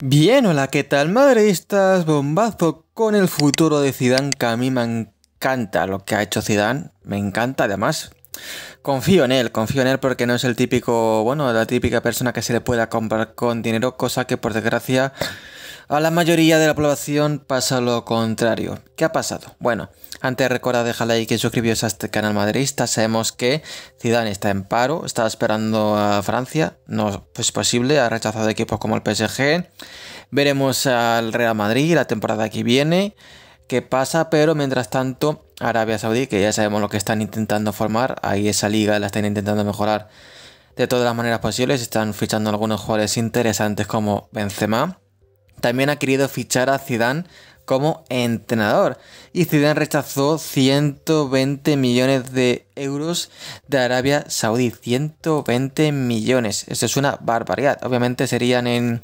Bien, hola, ¿qué tal Madre, estás Bombazo con el futuro de Zidane, que a mí me encanta lo que ha hecho Zidane, me encanta además. Confío en él, confío en él porque no es el típico, bueno, la típica persona que se le pueda comprar con dinero, cosa que por desgracia a la mayoría de la población pasa lo contrario. ¿Qué ha pasado? Bueno, antes recordad dejar like y suscribiros a este canal madridista. Sabemos que Zidane está en paro, está esperando a Francia. No es posible, ha rechazado equipos como el PSG. Veremos al Real Madrid la temporada que viene. ¿Qué pasa? Pero mientras tanto, Arabia Saudí, que ya sabemos lo que están intentando formar, ahí esa liga la están intentando mejorar de todas las maneras posibles. Están fichando algunos jugadores interesantes como Benzema también ha querido fichar a Zidane como entrenador y Zidane rechazó 120 millones de euros de Arabia Saudí. 120 millones. Eso es una barbaridad. Obviamente serían en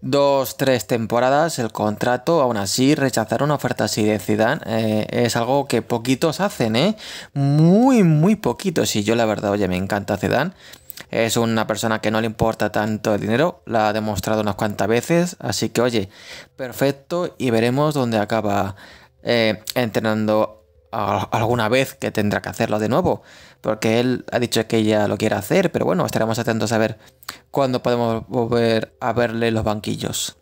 dos, tres temporadas el contrato, aún así rechazar una oferta así de Zidane eh, es algo que poquitos hacen, ¿eh? Muy, muy poquitos. Y yo la verdad, oye, me encanta Zidane. Es una persona que no le importa tanto el dinero, la ha demostrado unas cuantas veces, así que oye, perfecto y veremos dónde acaba eh, entrenando alguna vez que tendrá que hacerlo de nuevo, porque él ha dicho que ella lo quiere hacer, pero bueno, estaremos atentos a ver cuándo podemos volver a verle los banquillos.